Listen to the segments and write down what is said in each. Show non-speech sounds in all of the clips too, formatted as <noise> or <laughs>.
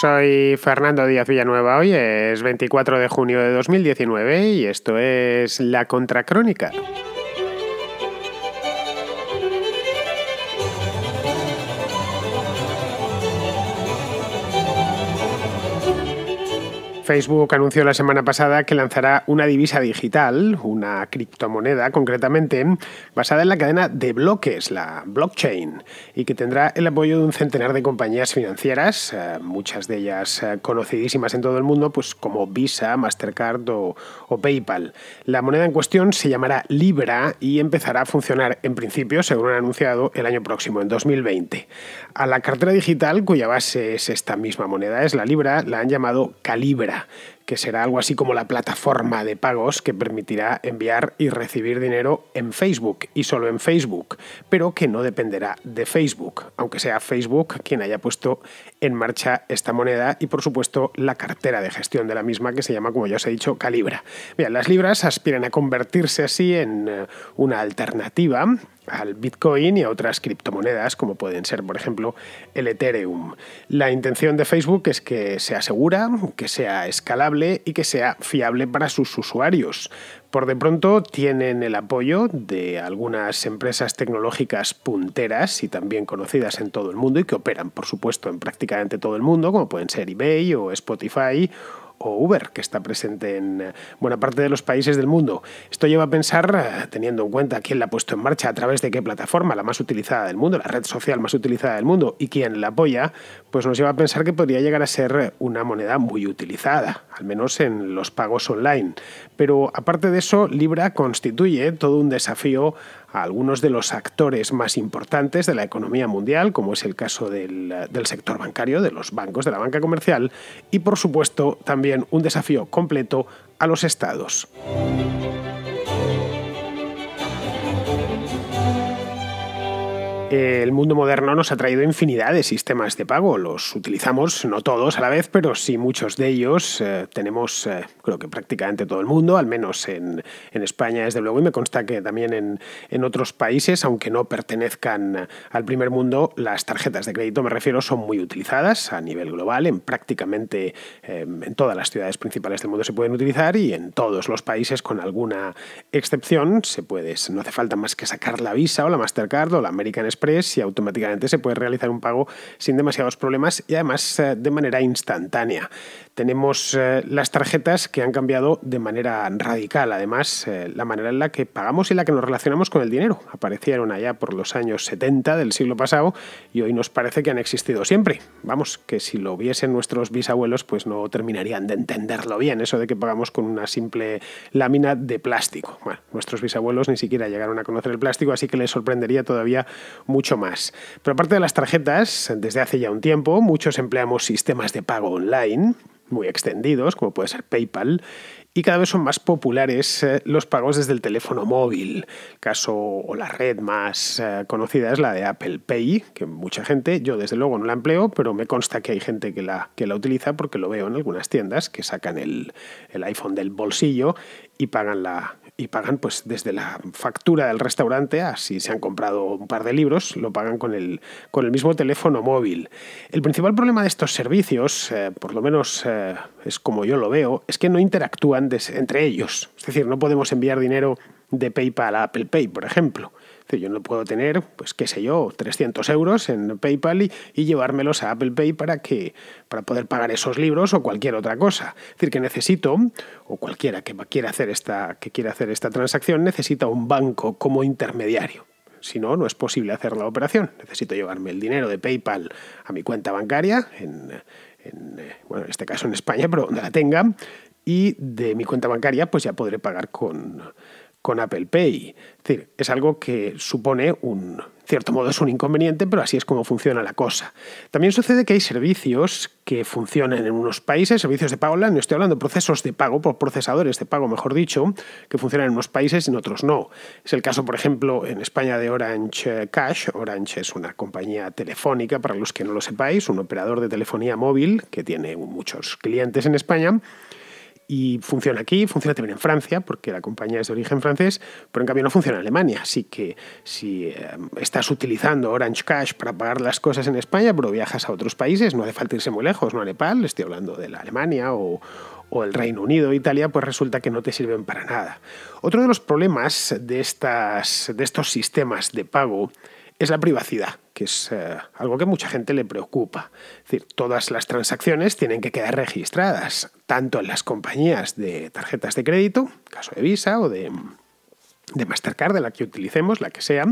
Soy Fernando Díaz Villanueva, hoy es 24 de junio de 2019 y esto es La Contracrónica. Facebook anunció la semana pasada que lanzará una divisa digital, una criptomoneda concretamente, basada en la cadena de bloques, la blockchain, y que tendrá el apoyo de un centenar de compañías financieras, eh, muchas de ellas eh, conocidísimas en todo el mundo, pues como Visa, Mastercard o, o PayPal. La moneda en cuestión se llamará Libra y empezará a funcionar en principio, según han anunciado, el año próximo, en 2020. A la cartera digital, cuya base es esta misma moneda, es la Libra, la han llamado Calibra yeah, que será algo así como la plataforma de pagos que permitirá enviar y recibir dinero en Facebook y solo en Facebook, pero que no dependerá de Facebook, aunque sea Facebook quien haya puesto en marcha esta moneda y por supuesto la cartera de gestión de la misma que se llama, como ya os he dicho, Calibra. Bien, las libras aspiran a convertirse así en eh, una alternativa al Bitcoin y a otras criptomonedas como pueden ser, por ejemplo, el Ethereum. La intención de Facebook es que sea segura, que sea escalable, y que sea fiable para sus usuarios. Por de pronto tienen el apoyo de algunas empresas tecnológicas punteras y también conocidas en todo el mundo y que operan, por supuesto, en prácticamente todo el mundo, como pueden ser eBay o Spotify o Uber, que está presente en buena parte de los países del mundo. Esto lleva a pensar, eh, teniendo en cuenta quién la ha puesto en marcha, a través de qué plataforma, la más utilizada del mundo, la red social más utilizada del mundo y quién la apoya, pues nos lleva a pensar que podría llegar a ser una moneda muy utilizada, al menos en los pagos online pero aparte de eso, Libra constituye todo un desafío a algunos de los actores más importantes de la economía mundial, como es el caso del, sector bancario, de los bancos, de la banca comercial, y por supuesto también un desafío completo a los estados. Eh, el mundo moderno nos ha traído infinidad de sistemas de pago. Los utilizamos, no todos a la vez, pero sí muchos de ellos. Eh, tenemos, eh, creo que prácticamente todo el mundo, al menos en, en, España, desde luego, y me consta que también en, en otros países, aunque no pertenezcan al primer mundo, las tarjetas de crédito, me refiero, son muy utilizadas a nivel global. En prácticamente em, en todas las ciudades principales del mundo se pueden utilizar y en todos los países, con alguna excepción, se puede. No hace falta más que sacar la Visa o la Mastercard o la American Express y automáticamente se puede realizar un pago sin demasiados problemas y además eh, de manera instantánea tenemos eh, las tarjetas que han cambiado de manera radical, además, eh, la manera en la que pagamos y la que nos relacionamos con el dinero. Aparecieron allá por los años 70 del siglo pasado y hoy nos parece que han existido siempre. Vamos, que si lo viesen nuestros bisabuelos, pues no terminarían de entenderlo bien, eso de que pagamos con una simple lámina de plástico. Bueno, nuestros bisabuelos ni siquiera llegaron a conocer el plástico, así que les sorprendería todavía mucho más. Pero aparte de las tarjetas, desde hace ya un tiempo, muchos empleamos sistemas de pago online muy extendidos, como puede ser PayPal, y cada vez son más populares eh, los pagos desde el teléfono móvil. caso o la red más eh, conocida es la de Apple Pay, que mucha gente, yo desde luego no la empleo, pero me consta que hay gente que la, que la utiliza porque lo veo en algunas tiendas que sacan el, el iPhone del bolsillo y pagan la, y pagan pues desde la factura del restaurante así si se han comprado un par de libros, lo pagan con el, mismo teléfono móvil. El principal problema de estos servicios, eh, por lo menos eh, es como yo lo veo, es que no interactúan entre ellos. Es decir, no podemos enviar dinero de PayPal a Apple Pay, por ejemplo. Yo no puedo tener, pues qué sé yo, 300 euros en PayPal y, llevármelos a Apple Pay para, que, para poder pagar esos libros o cualquier otra cosa. Es decir, que necesito, o cualquiera que quiera hacer esta, que hacer esta transacción, necesita un banco como intermediario. Si no, no es posible hacer la operación. Necesito llevarme el dinero de PayPal a mi cuenta bancaria, en, bueno, en este caso en España, pero donde la tenga, y de mi cuenta bancaria pues ya podré pagar con, con Apple Pay. Es decir, es algo que supone un, cierto modo es un inconveniente, pero así es como funciona la cosa. También sucede que hay servicios que funcionan en unos países, servicios de pago online, no estoy hablando de procesos de pago, por procesadores de pago, mejor dicho, que funcionan en unos países y en otros no. Es el caso, por ejemplo, en España de Orange Cash. Orange es una compañía telefónica, para los que no lo sepáis, un operador de telefonía móvil que tiene muchos clientes en España y funciona aquí, funciona también en Francia, porque la compañía es de origen francés, pero en cambio no funciona en Alemania. Así que si eh, estás utilizando Orange Cash para pagar las cosas en España, pero viajas a otros países, no hace falta irse muy lejos, no a Nepal, estoy hablando de la Alemania o, o el Reino Unido, Italia, pues resulta que no te sirven para nada. Otro de los problemas de, estas, de estos sistemas de pago es la privacidad que es eh, algo que mucha gente le preocupa. Es decir, todas las transacciones tienen que quedar registradas, tanto en las compañías de tarjetas de crédito, caso de Visa o de, de Mastercard, de la que utilicemos, la que sea,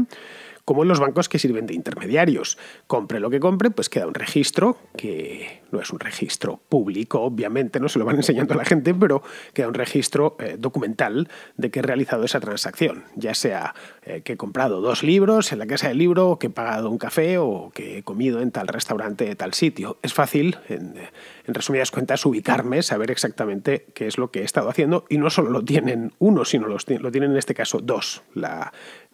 como en los bancos que sirven de intermediarios. Compre lo que compre, pues queda un registro, que no es un registro público, obviamente, no se lo van <laughs> enseñando a la gente, pero queda un registro eh, documental de que he realizado esa transacción, ya sea eh, que he comprado dos libros en la casa del libro, que he pagado un café o que he comido en tal restaurante de tal sitio. Es fácil, en, resumidas cuentas, ubicarme, saber exactamente qué es lo que he estado haciendo y no solo lo tienen uno, sino lo tienen en este caso dos. La,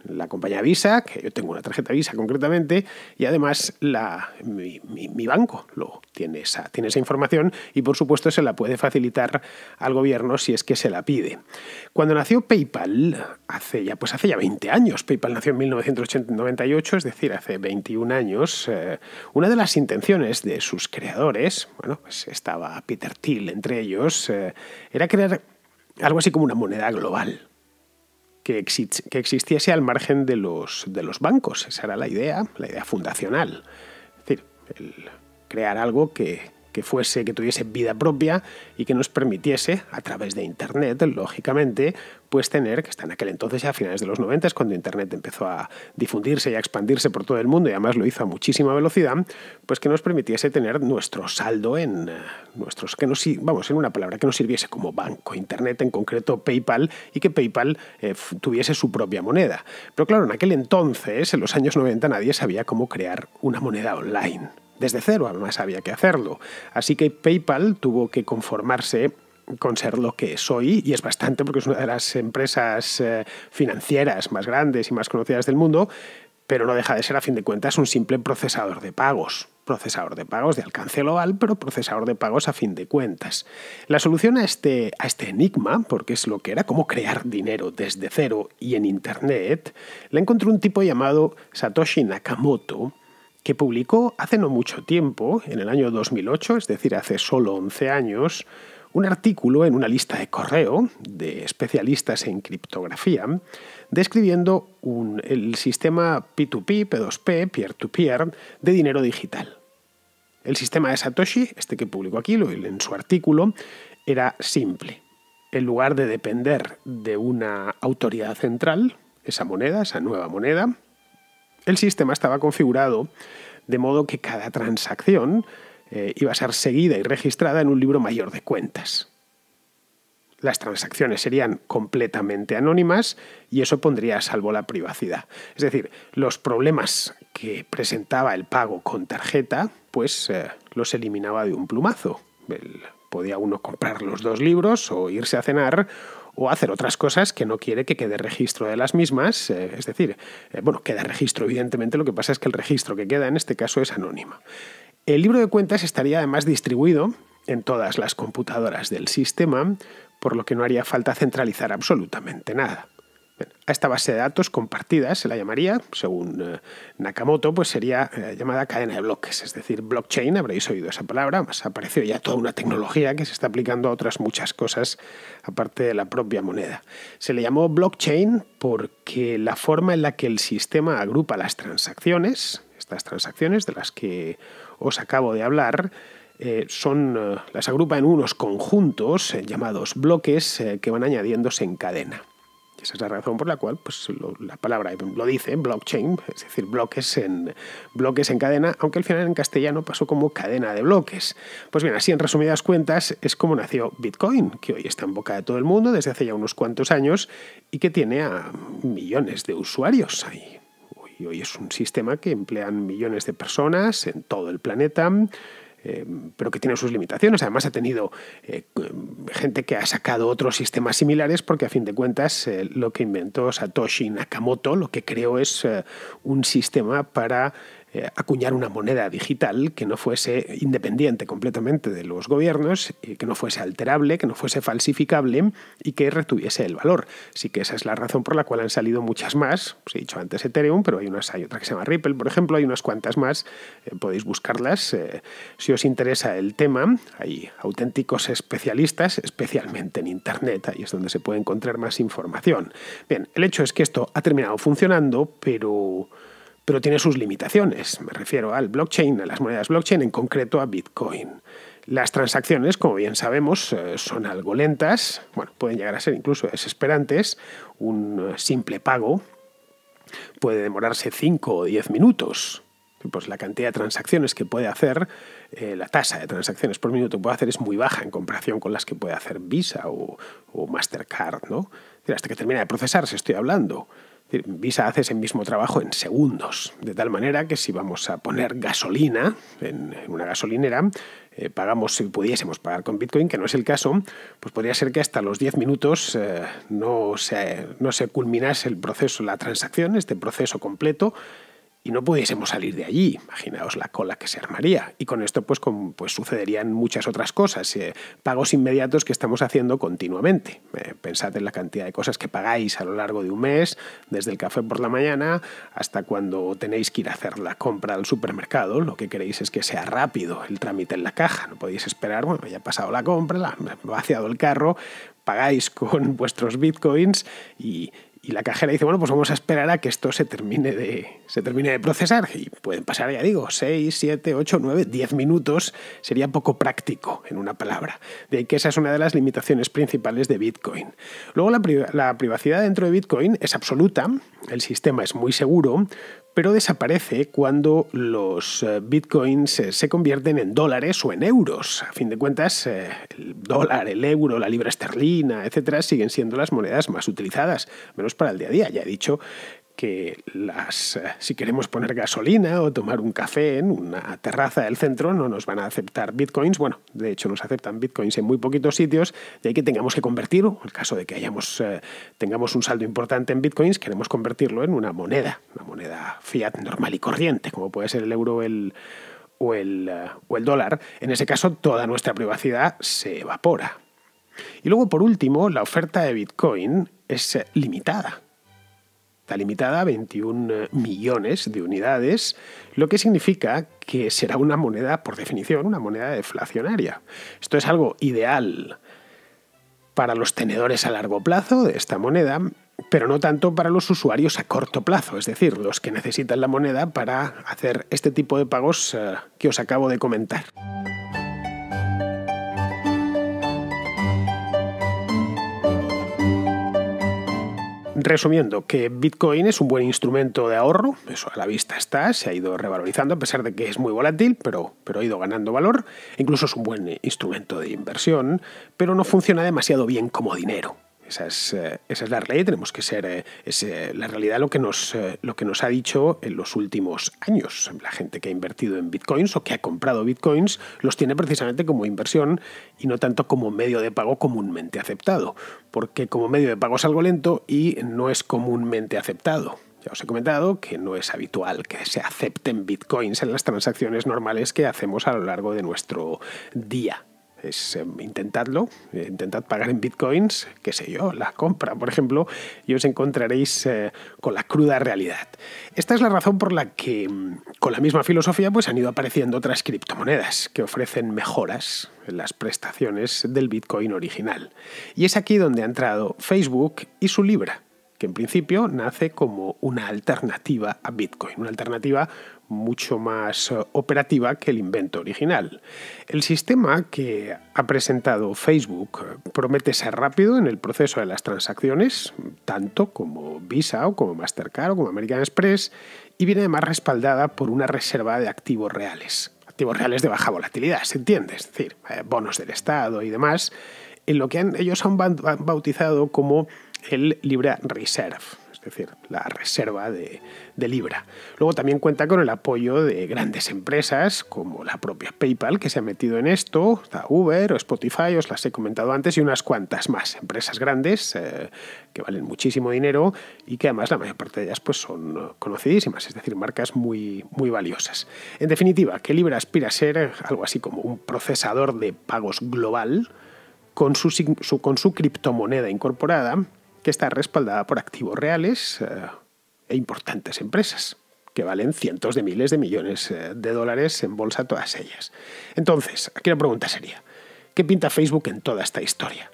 la compañía Visa, que yo tengo una tarjeta Visa concretamente, y además mi, banco lo, tiene, esa, tiene esa información y por supuesto se la puede facilitar al gobierno si es que se la pide. Cuando nació PayPal, hace ya, pues hace ya 20 años, PayPal nació en 1998, es decir, hace 21 años, eh, una de las intenciones de sus creadores, bueno, pues estaba Peter Thiel entre ellos, eh, era crear algo así como una moneda global que, existiese al margen de los, de los bancos. Esa era la idea, la idea fundacional. Es decir, el crear algo que, que fuese, que tuviese vida propia y que nos permitiese, a través de Internet, lógicamente, pues tener, que está en aquel entonces, ya a finales de los 90, cuando Internet empezó a difundirse y a expandirse por todo el mundo, y además lo hizo a muchísima velocidad, pues que nos permitiese tener nuestro saldo en eh, nuestros, que nos, vamos, en una palabra, que nos sirviese como banco, Internet en concreto, PayPal, y que PayPal eh, tuviese su propia moneda. Pero claro, en aquel entonces, en los años 90, nadie sabía cómo crear una moneda online desde cero, además había que hacerlo. Así que PayPal tuvo que conformarse con ser lo que soy y es bastante porque es una de las empresas eh, financieras más grandes y más conocidas del mundo, pero no deja de ser, a fin de cuentas, un simple procesador de pagos. Procesador de pagos de alcance global, pero procesador de pagos a fin de cuentas. La solución a este, a este enigma, porque es lo que era, cómo crear dinero desde cero y en Internet, la encontró un tipo llamado Satoshi Nakamoto, que publicó hace no mucho tiempo, en el año 2008, es decir, hace solo 11 años, un artículo en una lista de correo de especialistas en criptografía describiendo el sistema P2P, P2P, peer to -peer, de dinero digital. El sistema de Satoshi, este que publicó aquí en su artículo, era simple. En lugar de depender de una autoridad central, esa moneda, esa nueva moneda, el sistema estaba configurado de modo que cada transacción eh, iba a ser seguida y registrada en un libro mayor de cuentas. Las transacciones serían completamente anónimas y eso pondría a salvo la privacidad. Es decir, los problemas que presentaba el pago con tarjeta, pues eh, los eliminaba de un plumazo. podía uno comprar los dos libros o irse a cenar o hacer otras cosas que no quiere que quede registro de las mismas. Eh, es decir, eh, bueno, queda registro, evidentemente, lo que pasa es que el registro que queda en este caso es anónimo. El libro de cuentas estaría además distribuido en todas las computadoras del sistema, por lo que no haría falta centralizar absolutamente nada. A esta base de datos compartida se la llamaría, según eh, Nakamoto, pues sería eh, llamada cadena de bloques, es decir, blockchain, habréis oído esa palabra, más ha aparecido ya toda una tecnología que se está aplicando a otras muchas cosas aparte de la propia moneda. Se le llamó blockchain porque la forma en la que el sistema agrupa las transacciones, estas transacciones de las que os acabo de hablar, eh, son, las agrupa en unos conjuntos llamados bloques que van añadiéndose en cadena. Esa es la razón por la cual pues, la palabra lo dice, blockchain, es decir, bloques en, bloques en cadena, aunque al final en castellano pasó como cadena de bloques. Pues bien, así en resumidas cuentas es como nació Bitcoin, que hoy está en boca de todo el mundo desde hace ya unos cuantos años y que tiene a millones de usuarios ahí. Hoy, hoy es un sistema que emplean millones de personas en todo el planeta Em, pero que tiene sus limitaciones. Además, ha tenido eh, gente que ha sacado otros sistemas similares, porque a fin de cuentas eh, lo que inventó Satoshi Nakamoto, lo que creó es eh, un sistema para eh, acuñar una moneda digital que no fuese independiente completamente de los gobiernos, eh, que no fuese alterable, que no fuese falsificable y que retuviese el valor. Sí que esa es la razón por la cual han salido muchas más. Os he dicho antes Ethereum, pero hay, unas, hay otra que se llama Ripple, por ejemplo, hay unas cuantas más, eh, podéis buscarlas. si os interesa el tema, hay auténticos especialistas, especialmente en Internet, ahí es donde se puede encontrar más información. Bien, el hecho es que esto ha terminado funcionando, pero pero tiene sus limitaciones. Me refiero al blockchain, a las monedas blockchain, en concreto a Bitcoin. Las transacciones, como bien sabemos, eh, son algo lentas, pueden llegar a ser incluso desesperantes. Un eh, simple pago puede demorarse 5 o 10 minutos. Pues la cantidad de transacciones que puede hacer, eh, la tasa de transacciones por minuto que puede hacer es muy baja en comparación con las que puede hacer Visa o, Mastercard, ¿no? Hasta que termina de procesarse, estoy hablando. Visa hace ese mismo trabajo en segundos, de tal manera que si vamos a poner gasolina en, una gasolinera, eh, pagamos, si pudiésemos pagar con Bitcoin, que no es el caso, pues podría ser que hasta los 10 minutos eh, no se culminase el proceso, la transacción, este proceso completo, y no pudiésemos salir de allí. Imaginaos la cola que se armaría. Y con esto pues, con, pues sucederían muchas otras cosas. Eh, pagos inmediatos que estamos haciendo continuamente. Eh, pensad en la cantidad de cosas que pagáis a lo largo de un mes, desde el café por la mañana hasta cuando tenéis que ir a hacer la compra al supermercado. Lo que queréis es que sea rápido el trámite en la caja. No podéis esperar, bueno, ya ha pasado la compra, la, vaciado el carro, pagáis con <laughs> vuestros bitcoins y, y la cajera dice, bueno, pues vamos a esperar a que esto se termine de, se termine de procesar. Y pueden pasar, ya digo, 6, 7, 8, 9, 10 minutos. Sería poco práctico, en una palabra. De que esa es una de las limitaciones principales de Bitcoin. Luego la privacidad dentro de Bitcoin es absoluta, el sistema es muy seguro, pero desaparece cuando los eh, bitcoins eh, se convierten en dólares o en euros. A fin de cuentas, eh, el dólar, el euro, la libra esterlina, etcétera, siguen siendo las monedas más utilizadas, menos para el día a día. Ya he dicho que las, eh, si queremos poner gasolina o tomar un café en una terraza del centro no nos van a aceptar bitcoins. Bueno, de hecho nos aceptan bitcoins en muy poquitos sitios, de ahí que tengamos que convertirlo, en el caso de que hayamos, eh, tengamos un saldo importante en bitcoins, queremos convertirlo en una moneda, una moneda fiat normal y corriente, como puede ser el euro o, eh, o el dólar. En ese caso toda nuestra privacidad se evapora. Y luego, por último, la oferta de Bitcoin es limitada. Está limitada a 21 eh, millones de unidades, lo que significa que será una moneda, por definición, una moneda deflacionaria. Esto es algo ideal para los tenedores a largo plazo de esta moneda, pero no tanto para los usuarios a corto plazo, es decir, los que necesitan la moneda para hacer este tipo de pagos eh, que os acabo de comentar. Resumiendo, que Bitcoin es un buen instrumento de ahorro, eso a la vista está, se ha ido revalorizando a pesar de que es muy volátil, pero, pero ha ido ganando valor, incluso es un buen instrumento de inversión, pero no funciona demasiado bien como dinero. Esa es, eh, esa es la realidad, tenemos que ser eh, eh, la realidad lo que, lo que nos ha dicho en los últimos años. La gente que ha invertido en bitcoins o que ha comprado bitcoins los tiene precisamente como inversión y no tanto como medio de pago comúnmente aceptado, porque como medio de pago es algo lento y no es comúnmente aceptado. Ya os he comentado que no es habitual que se acepten bitcoins en las transacciones normales que hacemos a lo largo de nuestro día es, em, intentadlo, eh, intentad pagar en bitcoins, qué sé yo, la compra, por ejemplo, y os encontraréis eh, con la cruda realidad. Esta es la razón por la que mm, con la misma filosofía pues, han ido apareciendo otras criptomonedas que ofrecen mejoras en las prestaciones del bitcoin original. Y es aquí donde ha entrado Facebook y su Libra que en principio nace como una alternativa a Bitcoin, una alternativa mucho más eh, operativa que el invento original. El sistema que ha presentado Facebook eh, promete ser rápido en el proceso de las transacciones, tanto como Visa o como Mastercard o como American Express, y viene además respaldada por una reserva de activos reales. Activos reales de baja volatilidad, ¿se entiende? Es decir, eh, bonos del Estado y demás, en lo que ellos han bautizado como el Libra Reserve, es decir, la reserva de, Libra. Luego también cuenta con el apoyo de grandes empresas como la propia PayPal que se ha metido en esto, Uber o Spotify, os las he comentado antes, y unas cuantas más, empresas grandes eh, que valen muchísimo dinero y que además la mayor parte de ellas pues, son conocidísimas, es decir, marcas muy, muy valiosas. En definitiva, que Libra aspira a ser algo así como un procesador de pagos global, con con su criptomoneda incorporada que está respaldada por activos reales eh, e importantes empresas, que valen cientos de miles de millones eh, de dólares en bolsa todas ellas. Entonces, aquí la pregunta sería, ¿qué pinta Facebook en toda esta historia?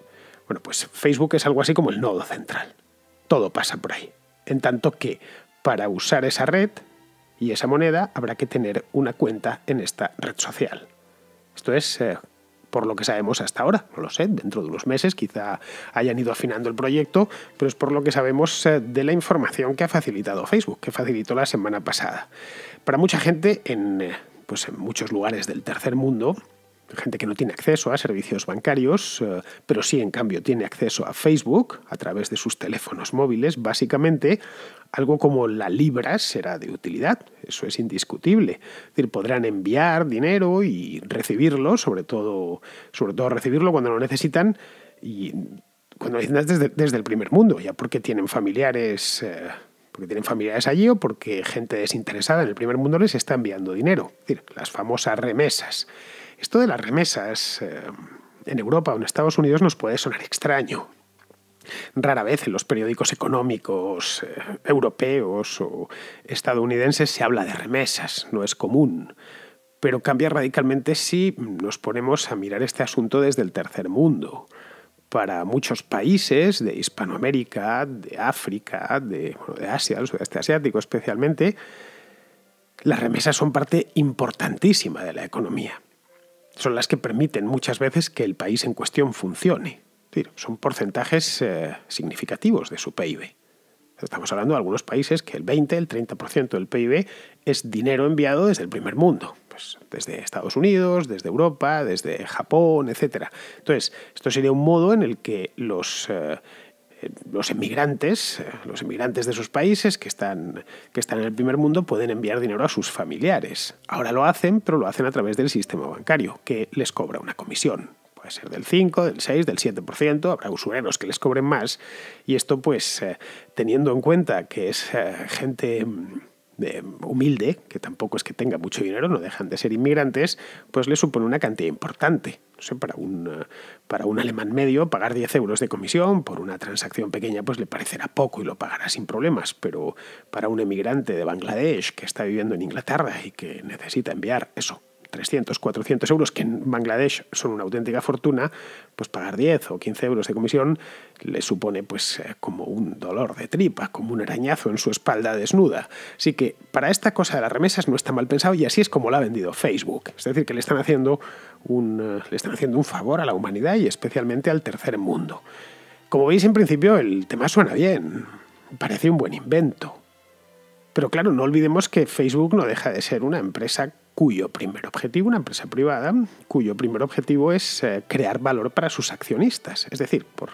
Bueno, pues Facebook es algo así como el nodo central. Todo pasa por ahí. En tanto que, para usar esa red y esa moneda, habrá que tener una cuenta en esta red social. Esto es eh, por lo que sabemos hasta ahora. No lo sé, dentro de unos meses quizá hayan ido afinando el proyecto, pero es por lo que sabemos eh, de la información que ha facilitado Facebook, que facilitó la semana pasada. Para mucha gente en, eh, pues en muchos lugares del tercer mundo, gente que no tiene acceso a servicios bancarios, eh, pero sí en cambio tiene acceso a Facebook a través de sus teléfonos móviles, básicamente algo como la libra será de utilidad, eso es indiscutible. decir, podrán enviar dinero y recibirlo, sobre todo, sobre todo recibirlo cuando lo necesitan y cuando lo desde, el primer mundo, ya porque tienen familiares... Eh, porque tienen familiares allí o porque gente desinteresada en el primer mundo les está enviando dinero, decir, las famosas remesas. Esto de las remesas eh, en Europa o en Estados Unidos nos puede sonar extraño. Rara vez en los periódicos económicos eh, europeos o estadounidenses se habla de remesas, no es común. Pero cambia radicalmente si nos ponemos a mirar este asunto desde el tercer mundo. Para muchos países de Hispanoamérica, de África, de, de Asia, del sudeste asiático especialmente, las remesas son parte importantísima de la economía son las que permiten muchas veces que el país en cuestión funcione. son porcentajes eh, significativos de su PIB. Estamos hablando de algunos países que el 20, el 30% del PIB es dinero enviado desde el primer mundo, pues desde Estados Unidos, desde Europa, desde Japón, etc. Entonces, esto sería un modo en el que los, eh, los emigrantes, los emigrantes de sus países que están, que están en el primer mundo pueden enviar dinero a sus familiares. Ahora lo hacen, pero lo hacen a través del sistema bancario, que les cobra una comisión. Puede ser del 5, del 6, del 7%, habrá usureros que les cobren más. Y esto pues eh, teniendo en cuenta que es eh, gente mm, Em, humilde, que tampoco es que tenga mucho dinero, no dejan de ser inmigrantes, pues le supone una cantidad importante. para un, eh, para un alemán medio pagar 10 euros de comisión por una transacción pequeña pues le parecerá poco y lo pagará sin problemas, pero para un emigrante de Bangladesh que está viviendo en Inglaterra y que necesita enviar eso, 300, 400 euros, que en Bangladesh son una auténtica fortuna, pues pagar 10 o 15 euros de comisión le supone pues eh, como un dolor de tripa, como un arañazo en su espalda desnuda. Así que para esta cosa de las remesas no está mal pensado y así es como la ha vendido Facebook. Es decir, que le están haciendo un, eh, le están haciendo un favor a la humanidad y especialmente al tercer mundo. Como veis en principio el tema suena bien, parece un buen invento. Pero claro, no olvidemos que Facebook no deja de ser una empresa cuyo primer objetivo, una empresa privada, cuyo primer objetivo es eh, crear valor para sus accionistas, es decir, por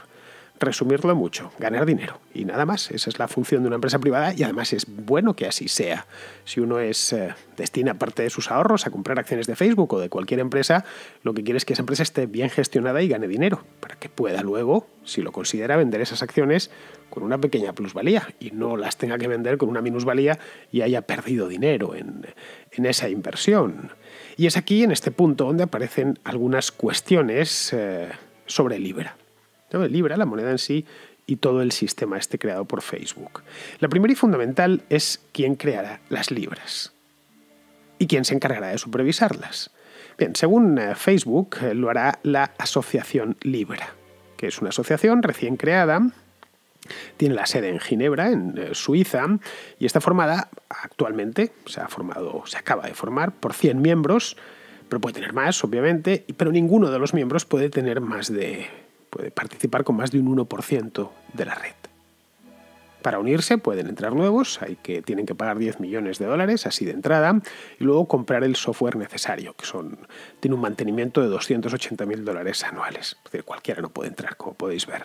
resumirlo mucho, ganar dinero y nada más. Esa es la función de una empresa privada y además es bueno que así sea. Si uno es eh, destina parte de sus ahorros a comprar acciones de Facebook o de cualquier empresa, lo que quiere es que esa empresa esté bien gestionada y gane dinero para que pueda luego, si lo considera, vender esas acciones con una pequeña plusvalía y no las tenga que vender con una minusvalía y haya perdido dinero en, en esa inversión. Y es aquí, en este punto, donde aparecen algunas cuestiones eh, sobre Libra. Libra, la moneda en sí, y todo el sistema este creado por Facebook. La primera y fundamental es quién creará las libras y quién se encargará de supervisarlas. Bien, según eh, Facebook eh, lo hará la Asociación Libra, que es una asociación recién creada tiene la sede en Ginebra, en eh, Suiza, y está formada actualmente, se ha formado, se acaba de formar por 100 miembros, pero puede tener más, obviamente, pero ninguno de los miembros puede tener más de puede participar con más de un 1% de la red. Para unirse pueden entrar nuevos, hay que, tienen que pagar 10 millones de dólares así de entrada y luego comprar el software necesario, que son, tiene un mantenimiento de 280 mil dólares anuales. cualquiera no puede entrar, como podéis ver.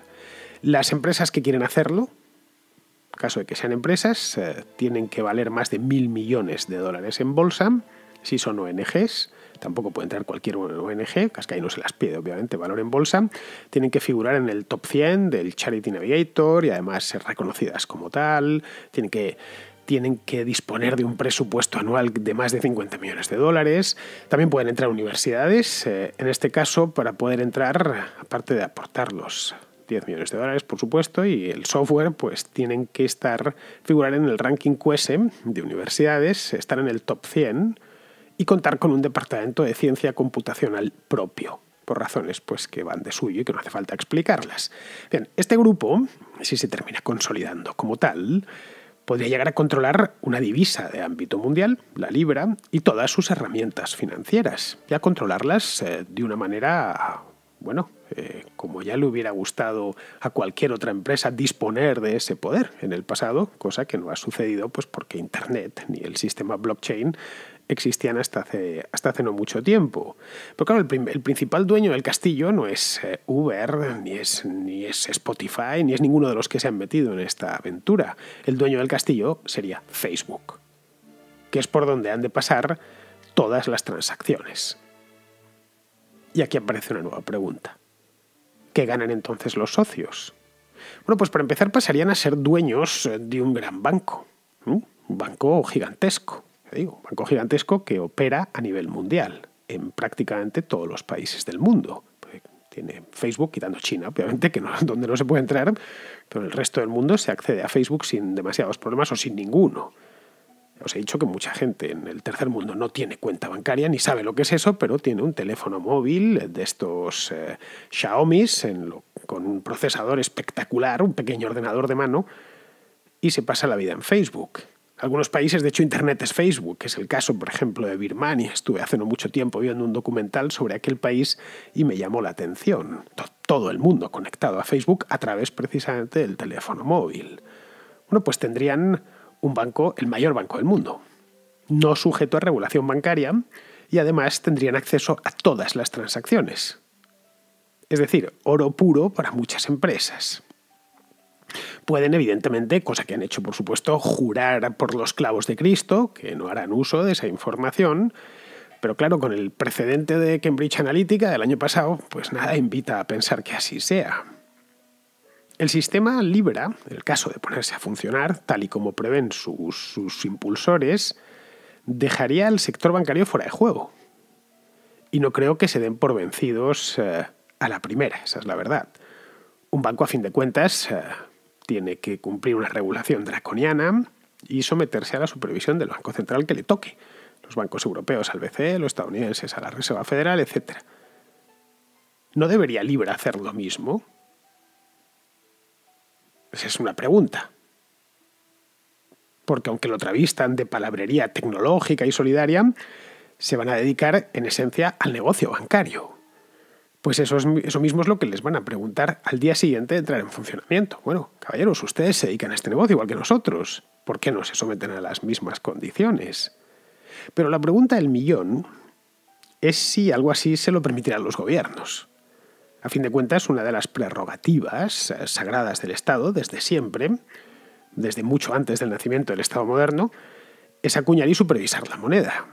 Las empresas que quieren hacerlo, caso de que sean empresas, eh, tienen que valer más de mil millones de dólares en bolsa. Si son ONGs, tampoco puede entrar cualquier ONG, ahí no se las pide, obviamente, valor en bolsa, tienen que figurar en el top 100 del Charity Navigator y además ser reconocidas como tal, tienen que, tienen que disponer de un presupuesto anual de más de 50 millones de dólares, también pueden entrar universidades, eh, en este caso, para poder entrar, aparte de aportarlos. 10 millones de dólares, por supuesto, y el software, pues tienen que estar, figurar en el ranking QS de universidades, estar en el top 100 y contar con un departamento de ciencia computacional propio, por razones pues, que van de suyo y que no hace falta explicarlas. Bien, este grupo, si se termina consolidando como tal, podría llegar a controlar una divisa de ámbito mundial, la libra, y todas sus herramientas financieras, y a controlarlas eh, de una manera bueno, eh, como ya le hubiera gustado a cualquier otra empresa disponer de ese poder en el pasado, cosa que no ha sucedido pues porque Internet ni el sistema blockchain existían hasta hace, no mucho tiempo. Pero claro, el, principal dueño del castillo no es eh, Uber, ni es Spotify, ni es ninguno de los que se han metido en esta aventura. El dueño del castillo sería Facebook, que es por donde han de pasar todas las transacciones. Y aquí aparece una nueva pregunta. ¿Qué ganan entonces los socios? Bueno, pues para empezar pasarían a ser dueños eh, de un gran banco, un banco gigantesco, digo, un banco gigantesco que opera a nivel mundial, en prácticamente todos los países del mundo. Pues tiene Facebook, quitando China, obviamente, que <laughs> donde no se puede entrar, pero en el resto del mundo se accede a Facebook sin demasiados problemas o sin ninguno. Os he dicho que mucha gente en el tercer mundo no tiene cuenta bancaria ni sabe lo que es eso, pero tiene un teléfono móvil de estos eh, Xiaomi's Xiaomi con un procesador espectacular, un pequeño ordenador de mano, y se pasa la vida en Facebook. Algunos países, de hecho, Internet es Facebook, que es el caso, por ejemplo, de Birmania. Estuve hace no mucho tiempo viendo un documental sobre aquel país y me llamó la atención. Todo el mundo conectado a Facebook a través precisamente del teléfono móvil. Bueno, pues tendrían un banco, el mayor banco del mundo, no sujeto a regulación bancaria y además tendrían acceso a todas las transacciones. Es decir, oro puro para muchas empresas. Pueden, evidentemente, cosa que han hecho por supuesto, jurar por los clavos de Cristo, que no harán uso de esa información, pero claro, con el precedente de Cambridge Analytica del año pasado, pues nada invita a pensar que así sea. El sistema Libra, en el caso de ponerse a funcionar, tal y como prevén sus, impulsores, dejaría al sector bancario fuera de juego. Y no creo que se den por vencidos eh, a la primera, esa es la verdad. Un banco, a fin de cuentas, eh, tiene que cumplir una regulación draconiana y someterse a la supervisión del Banco Central que le toque. Los bancos europeos al BCE, los estadounidenses a la Reserva Federal, etc. ¿No debería Libra hacer lo mismo? Esa es una pregunta. Porque aunque lo travistan de palabrería tecnológica y solidaria, se van a dedicar en esencia al negocio bancario. Pues eso, eso mismo es lo que les van a preguntar al día siguiente de entrar en funcionamiento. Bueno, caballeros, ustedes se dedican a este negocio igual que nosotros. ¿Por qué no se someten a las mismas condiciones? Pero la pregunta del millón es si algo así se lo permitirán los gobiernos. A fin de cuentas, una de las prerrogativas eh, sagradas del Estado desde siempre, desde mucho antes del nacimiento del Estado moderno, es acuñar y supervisar la moneda.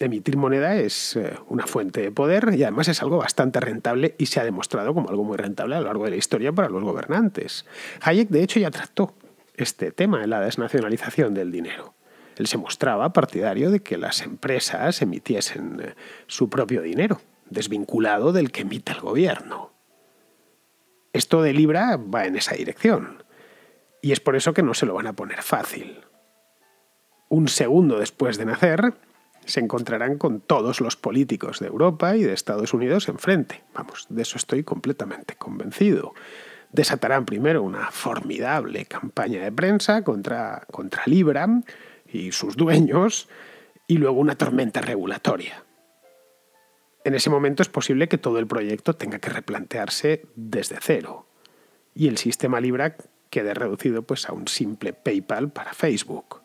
Emitir moneda es eh, una fuente de poder y además es algo bastante rentable y se ha demostrado como algo muy rentable a lo largo de la historia para los gobernantes. Hayek, de hecho, ya trató este tema en la desnacionalización del dinero. Él se mostraba partidario de que las empresas emitiesen eh, su propio dinero desvinculado del que emite el gobierno. Esto de Libra va en esa dirección, y es por eso que no se lo van a poner fácil. Un segundo después de nacer, se encontrarán con todos los políticos de Europa y de Estados Unidos enfrente. Vamos, de eso estoy completamente convencido. Desatarán primero una formidable campaña de prensa contra, contra Libra y sus dueños, y luego una tormenta regulatoria en ese momento es posible que todo el proyecto tenga que replantearse desde cero y el sistema Libra quede reducido pues, a un simple PayPal para Facebook.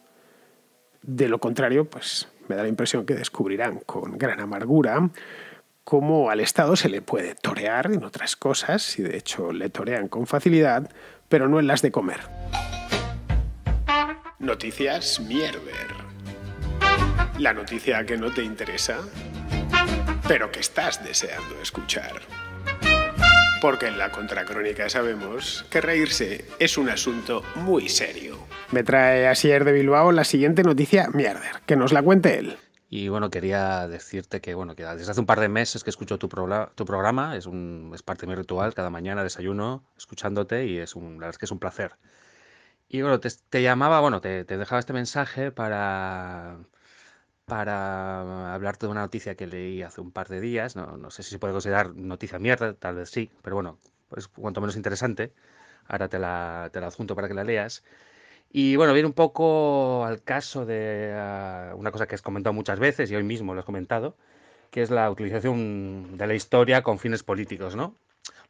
De lo contrario, pues me da la impresión que descubrirán con gran amargura cómo al Estado se le puede torear en otras cosas, y de hecho le torean con facilidad, pero no en las de comer. Noticias Mierder. La noticia que no te interesa pero que estás deseando escuchar. Porque en la Contracrónica sabemos que reírse es un asunto muy serio. Me trae Asier de Bilbao la siguiente noticia, mierder, que nos la cuente él. Y bueno, quería decirte que, bueno, desde hace un par de meses que escucho tu, tu programa, es, un, es parte de mi ritual, cada mañana desayuno escuchándote y es un, la verdad es que es un placer. Y bueno, te, llamaba, bueno, te, dejaba este mensaje para, para hablarte de una noticia que leí hace un par de días. No, sé si se puede considerar noticia mierda, tal vez sí, pero bueno, es pues cuanto menos interesante. Ahora te la, te la adjunto para que la leas. Y bueno, viene un poco al caso de ah, una cosa que has comentado muchas veces y hoy mismo lo has comentado, que es la utilización de la historia con fines políticos, ¿no?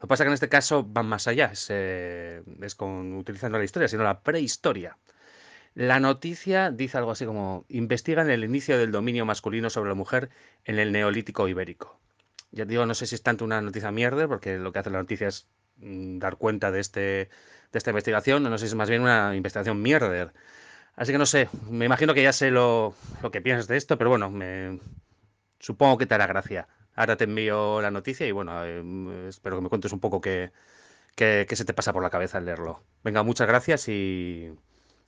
Lo que pasa es que en este caso van más allá, es, es con utilizando la historia, sino la prehistoria. La noticia dice algo así como, investigan el inicio del dominio masculino sobre la mujer en el neolítico ibérico. Ya digo, no sé si es tanto una noticia mierder porque lo que hace la noticia es mm, dar cuenta de, este, de esta investigación, no sé si es más bien una investigación mierder. Así que no sé, me imagino que ya sé lo, lo que piensas de esto, pero bueno, me, supongo que te hará gracia. Ahora te envío la noticia y bueno, eh, mm, espero que me cuentes un poco qué, qué, qué se te pasa por la cabeza al leerlo. Venga, muchas gracias y...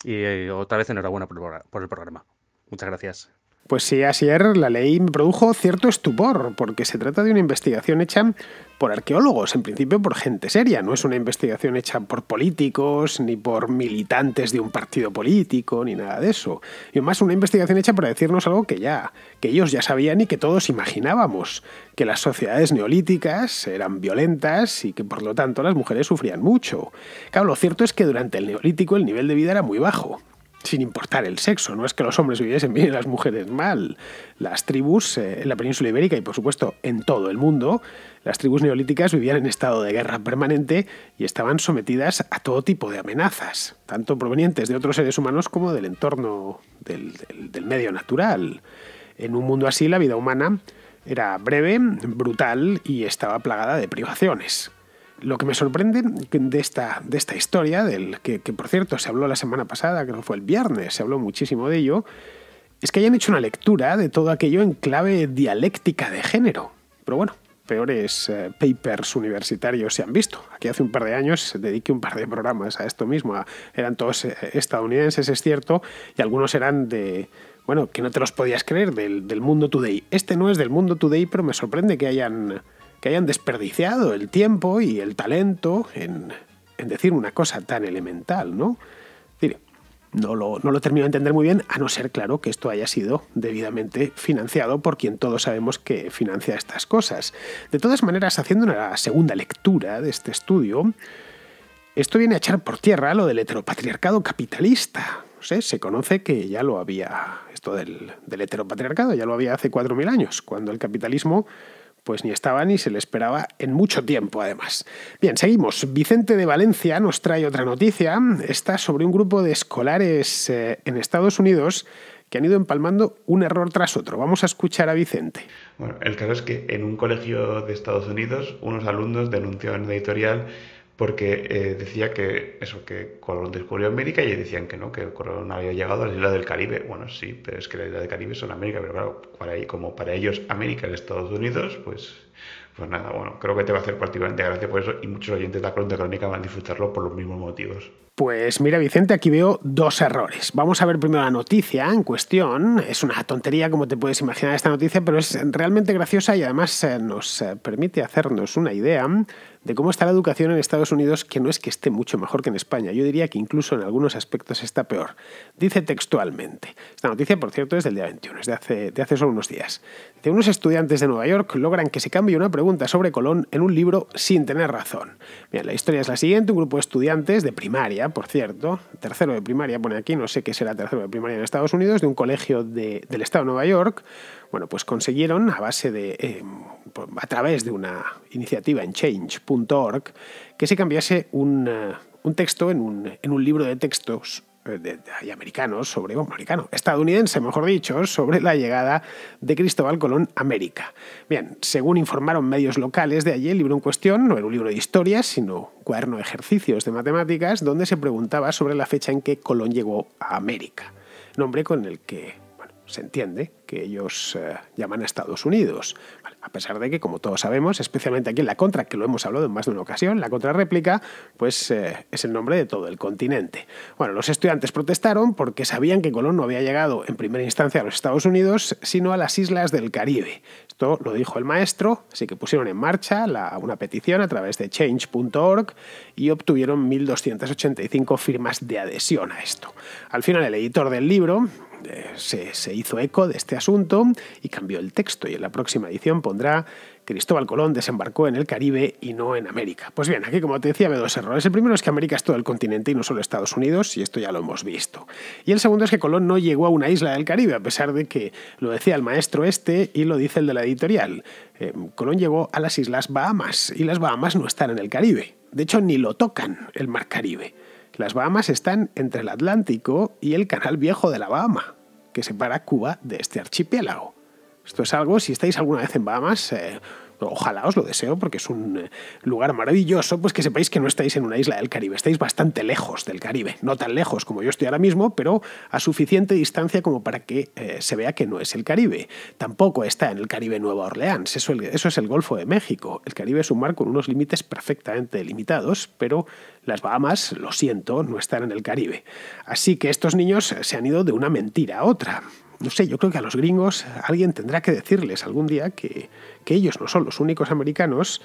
Y eh, otra vez enhorabuena por el programa. Muchas gracias. Pues sí, ayer la ley me produjo cierto estupor, porque se trata de una investigación hecha por arqueólogos, en principio por gente seria, no es una investigación hecha por políticos, ni por militantes de un partido político, ni nada de eso. Y más una investigación hecha para decirnos algo que ya, que ellos ya sabían y que todos imaginábamos, que las sociedades neolíticas eran violentas y que por lo tanto las mujeres sufrían mucho. Claro, lo cierto es que durante el neolítico el nivel de vida era muy bajo sin importar el sexo. No es que los hombres viviesen bien y las mujeres mal. Las tribus eh, en la península ibérica y por supuesto en todo el mundo, las tribus neolíticas vivían en estado de guerra permanente y estaban sometidas a todo tipo de amenazas, tanto provenientes de otros seres humanos como del entorno del medio natural. En un mundo así la vida humana era breve, brutal y estaba plagada de privaciones. Lo que me sorprende de esta, de esta historia, del que, por cierto se habló la semana pasada, creo que fue el viernes, se habló muchísimo de ello, es que hayan hecho una lectura de todo aquello en clave dialéctica de género. Pero bueno, peores eh, papers universitarios se han visto. Aquí hace un par de años dediqué un par de programas a esto mismo. Ah, eran todos eh, estadounidenses, es cierto, y algunos eran de, bueno, que no te los podías creer, del, del Mundo Today. Este no es del Mundo Today, pero me sorprende que hayan que hayan desperdiciado el tiempo y el talento en, decir una cosa tan elemental, ¿no? Es no lo, termino de entender muy bien, a no ser claro que esto haya sido debidamente financiado por quien todos sabemos que financia estas cosas. De todas maneras, haciendo una segunda lectura de este estudio, esto viene a echar por tierra lo del heteropatriarcado capitalista. se conoce que ya lo había, esto del, del heteropatriarcado ya lo había hace 4.000 años, cuando el capitalismo pues ni estaba ni se le esperaba en mucho tiempo además. Bien, seguimos. Vicente de Valencia nos trae otra noticia. Está sobre un grupo de escolares eh, en Estados Unidos que han ido empalmando un error tras otro. Vamos a escuchar a Vicente. Bueno, el caso es que en un colegio de Estados Unidos unos alumnos denunciaron en editorial porque eh, decía que eso, que Colón descubrió América y decían que no, que Colón había llegado a la isla del Caribe. Bueno, sí, pero es que la isla del Caribe son América, pero claro, para ahí, como para ellos América es Estados Unidos, pues, pues nada, bueno, creo que te va a hacer particularmente gracia por eso y muchos oyentes de la Crónica Crónica van a disfrutarlo por los mismos motivos. Pues mira, Vicente, aquí veo dos errores. Vamos a ver primero la noticia en cuestión. Es una tontería, como te puedes imaginar, esta noticia, pero es realmente graciosa y además eh, nos eh, permite hacernos una idea de cómo está la educación en Estados Unidos, que no es que esté mucho mejor que en España. Yo diría que incluso en algunos aspectos está peor. Dice textualmente. Esta noticia, por cierto, es del día 21, es de hace, de hace solo unos días. De unos estudiantes de Nueva York logran que se cambie una pregunta sobre Colón en un libro sin tener razón. Bien, la historia es la siguiente. Un grupo de estudiantes de primaria, por cierto, tercero de primaria, pone aquí, no sé qué será tercero de primaria en Estados Unidos, de un colegio del estado de Nueva York, bueno, pues consiguieron a base de eh, a través de una iniciativa en change.org que se cambiase un, eh, texto en un, libro de textos eh, de, americanos sobre, americano, estadounidense, mejor dicho, sobre la llegada de Cristóbal Colón a América. Bien, según informaron medios locales de allí, el libro en cuestión no era un libro de historia, sino un cuaderno de ejercicios de matemáticas donde se preguntaba sobre la fecha en que Colón llegó a América, nombre con el que se entiende que ellos eh, llaman a Estados Unidos. a pesar de que, como todos sabemos, especialmente aquí en la contra, que lo hemos hablado en más de una ocasión, la contrarréplica, pues eh, es el nombre de todo el continente. Bueno, los estudiantes protestaron porque sabían que Colón no había llegado en primera instancia a los Estados Unidos, sino a las islas del Caribe. Esto lo dijo el maestro, así que pusieron en marcha una petición a través de change.org y obtuvieron 1.285 firmas de adhesión a esto. Al final, el editor del libro, se, hizo eco de este asunto y cambió el texto y en la próxima edición pondrá Cristóbal Colón desembarcó en el Caribe y no en América. Pues bien, aquí como te decía veo dos errores. El primero es que América es todo el continente y no solo Estados Unidos y esto ya lo hemos visto. Y el segundo es que Colón no llegó a una isla del Caribe a pesar de que lo decía el maestro este y lo dice el de la editorial. Eh, Colón llegó a las islas Bahamas y las Bahamas no están en el Caribe. De hecho ni lo tocan el mar Caribe. Las Bahamas están entre el Atlántico y el Canal Viejo de la Bahama, que separa Cuba de este archipiélago. Esto es algo, si estáis alguna vez en Bahamas, eh, ojalá os lo deseo porque es un eh, lugar maravilloso, pues que sepáis que no estáis en una isla del Caribe, estáis bastante lejos del Caribe, no tan lejos como yo estoy ahora mismo, pero a suficiente distancia como para que eh, se vea que no es el Caribe. Tampoco está en el Caribe Nueva Orleans, eso, eso es el Golfo de México. El Caribe es un mar con unos límites perfectamente delimitados, pero las Bahamas, lo siento, no están en el Caribe. Así que estos niños se han ido de una mentira a otra no sé, yo creo que a los gringos alguien tendrá que decirles algún día que, ellos no son los únicos americanos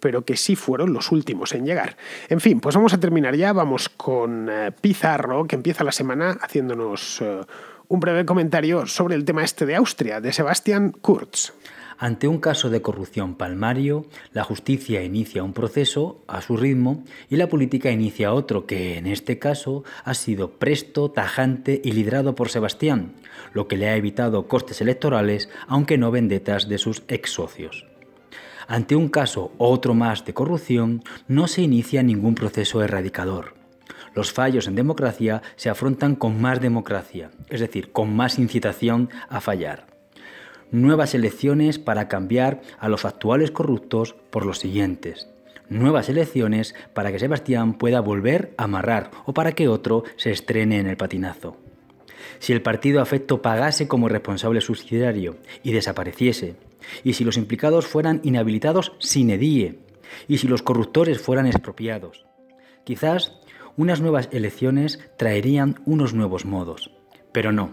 pero que sí fueron los últimos en llegar. En fin, pues vamos a terminar ya, vamos con eh, Pizarro, que empieza la semana haciéndonos eh, un breve comentario sobre el tema este de Austria, de Sebastian Kurz. Ante un caso de corrupción palmario, la justicia inicia un proceso a su ritmo y la política inicia otro que, en este caso, ha sido presto, tajante y liderado por Sebastián, lo que le ha evitado costes electorales, aunque no vendetas de sus ex socios. Ante un caso otro más de corrupción, no se inicia ningún proceso erradicador. Los fallos en democracia se afrontan con más democracia, es decir, con más incitación a fallar nuevas elecciones para cambiar a los actuales corruptos por los siguientes. Nuevas elecciones para que Sebastián pueda volver a amarrar o para que otro se estrene en el patinazo. Si el partido afecto pagase como responsable subsidiario y desapareciese, y si los implicados fueran inhabilitados sin edie, y si los corruptores fueran expropiados. Quizás unas nuevas elecciones traerían unos nuevos modos, pero no,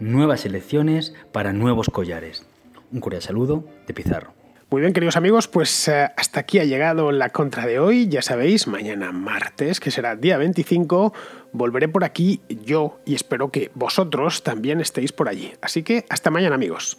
nuevas elecciones para nuevos collares. Un cordial saludo de Pizarro. Muy bien, queridos amigos, pues eh, hasta aquí ha llegado la contra de hoy. Ya sabéis, mañana martes, que será día 25, volveré por aquí yo y espero que vosotros también estéis por allí. Así que hasta mañana, amigos.